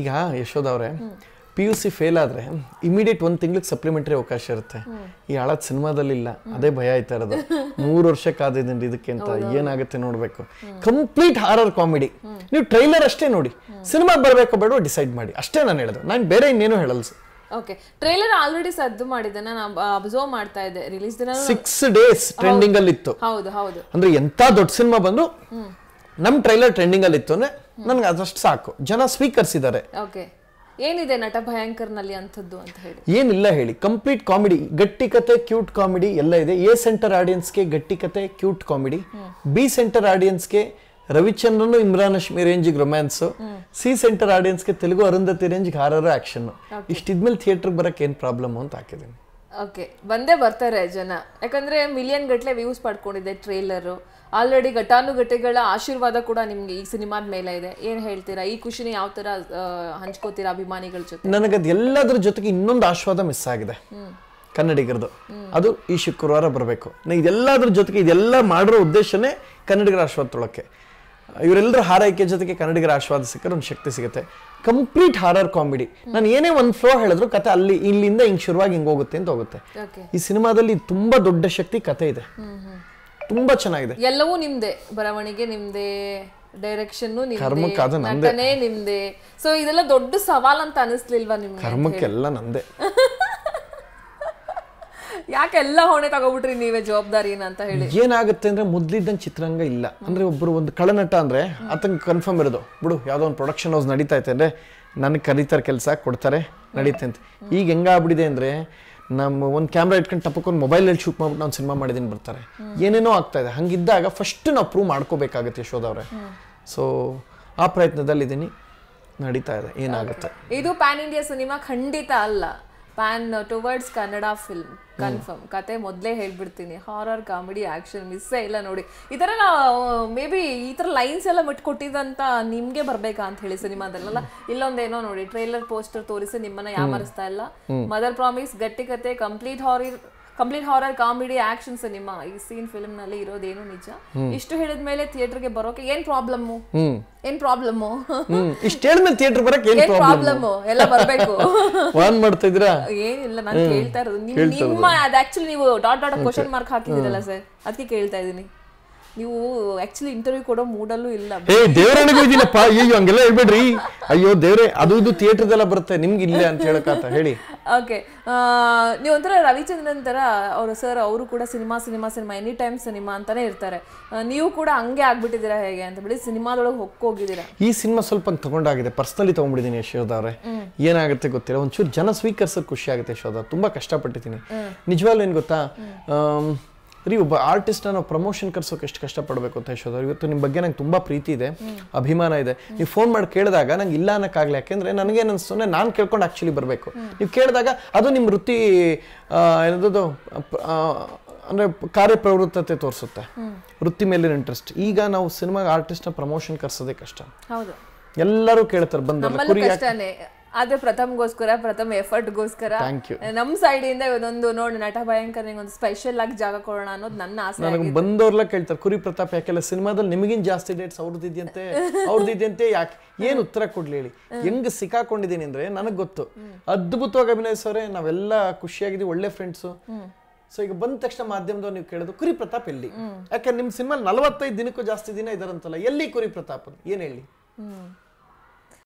ಈಗ ಯಶೋದವ್ರೆ P U C fail ಆದರೆ ಇಮಿಡಿಯೇಟ್ ಒಂದು ತಿಂಗ್ಳಿಗೆ ಸಪ್ಲಿಮೆಂಟ್ರಿ ಅವಕಾಶ ಇರುತ್ತೆ ಈ ಹಳದ ಸಿನಿಮಾದಲ್ಲಿ ಇಲ್ಲ ಅದೇ ಭಯ ಆಯ್ತಾ ಇರೋದು ಮೂರು ವರ್ಷ ಕಾದಿದ್ದೀನಿ ಇದಕ್ಕೆ ಅಂತ ಏನಾಗುತ್ತೆ ನೋಡಬೇಕು ಕಂಪ್ಲೀಟ್ ಹಾರರ್ ಕಾಮಿಡಿ ನೀವು ಟ್ರೈಲರ್ ಅಷ್ಟೇ ನೋಡಿ ಸಿನಿಮಾ ಬರಬೇಕು ಬೇಡ ಡಿಸೈಡ್ ಮಾಡಿ ಅಷ್ಟೇ ನಾನು ಹೇಳೋದು ನಾನು ಬೇರೆ ಇನ್ನೇನು ಹೇಳಲ್ಸು ಓಕೆ ಟ್ರೈಲರ್ ಆಲ್ರೆಡಿ ಸದ್ದು ಮಾಡಿದೆ ನಾನು ಅಬ್ಸರ್ವ್ ಮಾಡ್ತಾ ಇದ್ದೆ ರಿಲೀಸ್ ದಿನ ಸಿಕ್ಸ್ ಡೇಸ್ ಟ್ರೆಂಡಿಂಗ್ ಅಲ್ಲಿ ಇತ್ತು ಹೌದು ಹೌದು ಅಂದ್ರೆ ಎಂತ ದೊಡ್ಡ ಸಿನಿಮಾ ಬಂದು ನಮ್ಮ ಟ್ರೈಲರ್ ಟ್ರೆಂಡಿಂಗ್ ಅಲ್ಲಿ ಇತ್ತು ನನ್ಗೆ ಅದಷ್ಟು ಸಾಕು ಜನ ಸ್ವೀಕರಿಸಿದ್ದಾರೆ ಏನಿದೆ ನಟ ಭಯಂಕರ್ ನಲ್ಲಿ ಅಂಥದ್ದು ಅಂತ ಹೇಳಿ ಏನಿಲ್ಲ ಹೇಳಿ ಕಂಪ್ಲೀಟ್ ಕಾಮಿಡಿ ಗಟ್ಟಿ ಕತೆ ಕ್ಯೂಟ್ ಕಾಮಿಡಿ ಎಲ್ಲ ಇದೆ ಎ ಸೆಂಟರ್ ಆಡಿಯನ್ಸ್ ಗೆ ಗಟ್ಟಿ ಕತೆ cute comedy B centre audience ಗೆ Ravichandran Imran Hashmi range romance C centre audience ಗೆ Telugu Arundhati range horror action ಇಷ್ಟಿದ್ಮೇಲೆ ಥಿಯೇಟರ್ ಬರಕ್ಕೆ ಏನ್ ಪ್ರಾಬ್ಲಮ್ ಅಂತ ಹಾಕಿದ್ದೀನಿ ಓಕೆ ಬಂದೇ ಬರ್ತಾರೆ ಜನ ಯಾಕಂದ್ರೆ ಮಿಲಿಯನ್ ಗಟ್ಟಲೆ ವ್ಯೂಸ್ ಪಡ್ಕೊಂಡಿದೆ ಟ್ರೇಲರು ಆಲ್ರೆಡಿ ಘಟಾನುಘಟಿಗಳ ಆಶೀರ್ವಾದ ಕೂಡ ನಿಮ್ಗೆ ಈ ಸಿನಿಮಾದ ಮೇಲೆ ಇದೆ ಏನ್ ಹೇಳ್ತೀರಾ ಈ ಖುಷಿನ ಯಾವ ತರ ಹಂಚ್ಕೋತೀರಾ ಅಭಿಮಾನಿಗಳ ಜೊತೆ ನನಗದ ಎಲ್ಲದ್ರ ಜೊತೆಗೆ ಇನ್ನೊಂದು ಆಶೀರ್ವಾದ ಮಿಸ್ ಆಗಿದೆ ಕನ್ನಡಿಗರದು ಅದು ಈ ಶುಕ್ರವಾರ ಬರಬೇಕು ಇದೆಲ್ಲದ್ರ ಜೊತೆಗೆ ಇದೆಲ್ಲ ಮಾಡಿರೋ ಉದ್ದೇಶನೇ ಕನ್ನಡಿಗರ ಆಶೀರ್ವಾದ ತೊಳಕ್ಕೆ ಇವರೆಲ್ಲರ ಹಾರೈಕೆ ಜೊತೆಗೆ ಕನ್ನಡಿಗರ ಆಶೀರ್ವಾದ ಸಿಕ್ಕರೆ ಒಂದು ಶಕ್ತಿ ಸಿಗುತ್ತೆ ಕಂಪ್ಲೀಟ್ ಹಾರರ್ ಕಾಮಿಡಿ ನಾನು ಏನೇ ಒಂದು ಫ್ಲೋ ಹೇಳಿದ್ರು ಕತೆ ಅಲ್ಲಿ ಇಲ್ಲಿಂದ ಹಿಂಗೆ ಶುರುವಾಗಿ ಹಿಂಗೆ ಹೋಗುತ್ತೆ ಅಂತ ಹೋಗುತ್ತೆ ಈ ಸಿನಿಮಾದಲ್ಲಿ ತುಂಬಾ ದೊಡ್ಡ ಶಕ್ತಿ ಕತೆ ಇದೆ ತುಂಬಾ ಚೆನ್ನಾಗಿದೆ ಎಲ್ಲವೂ ನಿಮ್ದೇ ಬರವಣಿಗೆ ನಿಮ್ದೇ ಡೈರೆಕ್ಷನ್ ನಟನೆ ನಿಮ್ದೆ ಸೊ ಇದೆಲ್ಲ ದೊಡ್ಡ ಸವಾಲ್ ಅಂತ ಅನಿಸ್ಲಿಲ್ವಾ ನಿಮ್ಗೆ ಕರ್ಮಕ್ಕೆಲ್ಲ ನಂದೇ ಯಾಕೆಲ್ಲ ಹೊಣೆ ತಗೋಬಿಟ್ರಿ ನೀವೇ ಜವಾಬ್ದಾರಿ ಅಂತ ಹೇಳಿ ಏನಾಗುತ್ತೆ ಅಂದ್ರೆ ಮೊದ್ಲಿದ್ದಂಗೆ ಚಿತ್ರಂಗ ಇಲ್ಲ ಅಂದ್ರೆ ಒಬ್ರು ಒಂದು ಕಳನಟ ಅಂದ್ರೆ ಆತಂಕ ಕನ್ಫರ್ಮ್ ಇರೋದು ಬಿಡು ಯಾವುದೋ ಒಂದು ಪ್ರೊಡಕ್ಷನ್ ಹೌಸ್ ನಡೀತಾ ಐತೆ ಅಂದ್ರೆ ನನಗೆ ಕರೀತಾರೆ ಕೆಲಸ ಕೊಡ್ತಾರೆ ನಡೀತೆ ಅಂತ ಈಗ ಹೆಂಗಾಗ್ಬಿಡಿದೆ ಅಂದ್ರೆ ನಮ್ಮ ಒಂದು ಕ್ಯಾಮ್ರಾ ಇಟ್ಕೊಂಡು ಮೊಬೈಲ್ ಮೊಬೈಲಲ್ಲಿ ಶೂಟ್ ಮಾಡ್ಬಿಟ್ಟು ನಾನು ಸಿನಿಮಾ ಮಾಡಿದ್ದೀನಿ ಬರ್ತಾರೆ ಏನೇನೋ ಆಗ್ತಾ ಇದೆ ಹಂಗಿದ್ದಾಗ ಫಸ್ಟ್ ನಾವು ಪ್ರೂವ್ ಮಾಡ್ಕೋಬೇಕಾಗುತ್ತೆ ಅವರೇ ಸೊ ಆ ಪ್ರಯತ್ನದಲ್ಲಿದ್ದೀನಿ ನಡೀತಾ ಇದೆ ಏನಾಗುತ್ತೆ ಇದು ಪ್ಯಾನ್ ಇಂಡಿಯಾ ಸಿನಿಮಾ ಖಂಡಿತ ಅಲ್ಲ pan towards Kannada film confirm ಕತೆ ಮೊದಲೇ ಹೇಳ್ಬಿಡ್ತೀನಿ ಹಾರರ್ ಕಾಮಿಡಿ ಆಕ್ಷನ್ ಮಿಸ್ಸೇ ಇಲ್ಲ ನೋಡಿ ಈ ಥರ ನಾ ಮೇ uh, ಬಿ ಈ ಥರ ಲೈನ್ಸ್ ಎಲ್ಲ ಬಿಟ್ಕೊಟ್ಟಿದ್ದಂತ ನಿಮಗೆ ಬರಬೇಕಾ ಅಂತ ಹೇಳಿ ಸಿನಿಮಾದಲ್ಲೆಲ್ಲ ಇಲ್ಲೊಂದೇನೋ ನೋಡಿ ಟ್ರೈಲರ್ ಪೋಸ್ಟರ್ ತೋರಿಸಿ ನಿಮ್ಮನ್ನ ಯಾಮಾರಿಸ್ತಾ ಇಲ್ಲ ಮದರ್ ಪ್ರಾಮಿಸ್ ಗಟ್ಟಿ ಕತೆ complete horror complete horror comedy action ನಿಮ್ಮ ಈ ಸೀನ್ ಫಿಲ್ಮ್ ನಲ್ಲಿ ಇರೋದೇನು ನಿಜ ಇಷ್ಟು ಹೇಳಿದ ಮೇಲೆ ಥಿಯೇಟರ್ ಗೆ ಬರೋಕೆ ಏನ್ ಪ್ರಾಬ್ಲಮ್ ಏನ್ ಪ್ರಾಬ್ಲಮ್ ಇಷ್ಟು ಮೇಲೆ ಥಿಯೇಟರ್ ಬರಕ್ಕೆ ಏನ್ ಪ್ರಾಬ್ಲಮ್ ಎಲ್ಲ ಬರಬೇಕು ಆನ್ ಮಾಡ್ತಿದ್ರ ಏನಿಲ್ಲ ನಾನು ಕೇಳ್ತಾ ಇರೋದು ನಿಮ್ಮ ಅದು ಆಕ್ಚುಲಿ ನೀವು ಡಾಟ್ ಡಾಟ್ ಕ್ವಶನ್ ಮಾರ್ಕ್ ಹಾಕಿದಿರಲ್ಲ ಸರ್ ಅದಕ್ಕೆ ಕೇಳ್ತಾ ಇದ್ದೀನಿ ನೀವು ಆಕ್ಚುಲಿ ಇಂಟರ್ವ್ಯೂ ಕೊಡೋ ಮೂಡಲ್ಲೂ ಇಲ್ಲ ಏ ದೇವರನಿಗೂ ಇದೀನಪ್ಪ ಅಯ್ಯೋ ಹಂಗೆಲ್ಲ ಹೇಳ್ಬೇಡ್ರಿ ಅಯ್ಯೋ ದೇವ್ರೆ ಅದು ಇದು ಥಿಯೇಟರ್ದೆಲ್ಲ ಬರುತ್ತೆ ನಿಮ್ಗೆ ಇಲ್ಲ ಅಂತ ಹೇಳಕ್ಕಾತ ಹೇಳಿ ಓಕೆ ನೀವು ಒಂಥರ ರವಿಚಂದ್ರನ್ ಥರ ಅವರು ಸರ್ ಅವರು ಕೂಡ cinema cinema cinema any time cinema ಅಂತಲೇ ಇರ್ತಾರೆ ನೀವು ಕೂಡ ಹಂಗೆ ಆಗ್ಬಿಟ್ಟಿದ್ದೀರಾ ಹೇಗೆ ಅಂತ ಬಿಡಿ ಸಿನಿಮಾದೊಳಗೆ ಹೊಕ್ಕೋಗಿದ್ದೀರಾ ಈ ಸಿನಿಮಾ ಸ್ವಲ್ಪ ತಗೊಂಡಾಗಿದೆ ಪರ್ಸ್ನಲಿ ತೊಗೊಂಡ್ಬಿಟ್ಟಿದ್ದೀನಿ ಯಶೋಧ ಅವರೇ ಏನಾಗುತ್ತೆ ಗೊತ್ತಿಲ್ಲ ಒಂಚೂರು ಜನ ಸ್ವೀಕರಿಸೋದು ಖುಷಿ ಆಗುತ್ತೆ ಯಶೋಧ ತುಂಬ ಕಷ್ಟಪಟ್ಟಿದ್ದೀನಿ ನಿಜವಾಗ್ಲೂ ಏನು ಗೊತ್ತಾ ರೀ ಒಬ್ಬ ಆರ್ಟಿಸ್ಟ್ನ ನಾವು ಪ್ರಮೋಷನ್ ಕರ್ಸೋಕೆ ಎಷ್ಟು ಕಷ್ಟಪಡಬೇಕು ಅಂತ ಯಶೋಧ ಇವತ್ತು ನಿಮ್ಮ ಬಗ್ಗೆ ನಂಗೆ ತುಂಬಾ ಪ್ರೀತಿ ಇದೆ ಅಭಿಮಾನ ಇದೆ ನೀವು ಫೋನ್ ಮಾಡಿ ಕೇಳಿದಾಗ ನಂಗೆ ಇಲ್ಲ ಅನ್ನೋಕ್ಕಾಗಲಿ ಯಾಕೆಂದರೆ ನನಗೆ ಅನಿಸ್ತದೆ ನಾನು ಕೇಳ್ಕೊಂಡು ಆಕ್ಚುಲಿ ಬರಬೇಕು ನೀವು ಕೇಳಿದಾಗ ಅದು ನಿಮ್ಮ ವೃತ್ತಿ ಏನದು ಅಂದರೆ ಕಾರ್ಯಪ್ರವೃತ್ತತೆ ತೋರಿಸುತ್ತೆ ವೃತ್ತಿ ಮೇಲಿನ ಇಂಟ್ರೆಸ್ಟ್ ಈಗ ನಾವು ಸಿನಿಮಾ ಆರ್ಟಿಸ್ಟ್ನ ಪ್ರಮೋಷನ್ ಕರ್ಸೋದೇ ಕಷ್ಟ ಎಲ್ಲರೂ ಕೇಳ್ತಾರೆ ಬಂದ್ರೆ ಆದ್ರೆ ಪ್ರಥಮ್ಗೋಸ್ಕರ ಪ್ರಥಮ್ ಎಫರ್ಟ್ಗೋಸ್ಕರ ನಮ್ ಸೈಡ್ ಇಂದ ಇದೊಂದು ನೋಡಿ ನಟ ಭಯಂಕರ ಒಂದು ಸ್ಪೆಷಲ್ ಆಗಿ ಜಾಗ ಕೊಡೋಣ ಅನ್ನೋದು ನನ್ನ ಆಸೆ ನನಗೆ ಬಂದವ್ರಲ್ಲ ಕೇಳ್ತಾರೆ ಕುರಿ ಪ್ರತಾಪ್ ಯಾಕೆಲ್ಲ ಸಿನಿಮಾದಲ್ಲಿ ನಿಮಗಿನ್ ಜಾಸ್ತಿ ಡೇಟ್ಸ್ ಅವ್ರದ್ದಿದ್ಯಂತೆ ಅವ್ರದ್ದಿದ್ಯಂತೆ ಯಾಕೆ ಏನು ಉತ್ತರ ಕೊಡ್ಲಿ ಹೇಳಿ ಹೆಂಗ್ ಸಿಕ್ಕಾಕೊಂಡಿದ್ದೀನಿ ಅಂದ್ರೆ ನನಗ್ ಗೊತ್ತು ಅದ್ಭುತವಾಗಿ ಅಭಿನಯಿಸೋರೆ ನಾವೆಲ್ಲ ಖುಷಿಯಾಗಿದ್ದೀವಿ ಒಳ್ಳೆ ಫ್ರೆಂಡ್ಸು ಸೊ ಈಗ ಬಂದ ತಕ್ಷಣ ಮಾಧ್ಯಮದವ್ರು ನೀವು ಕೇಳೋದು ಕುರಿ ಪ್ರತಾಪ್ ಎಲ್ಲಿ ಯಾಕೆ ನಿಮ್ ಸಿನಿಮಾ ನಲವತ್ತೈದು ದಿನಕ್ಕೂ ಜಾಸ್ತಿ ದಿನ ಇದಾರಂತಲ್ಲ ಎಲ್ಲಿ ಕುರಿ ಪ್ರತಾಪ್ ಏನ್ ಹೇಳಿ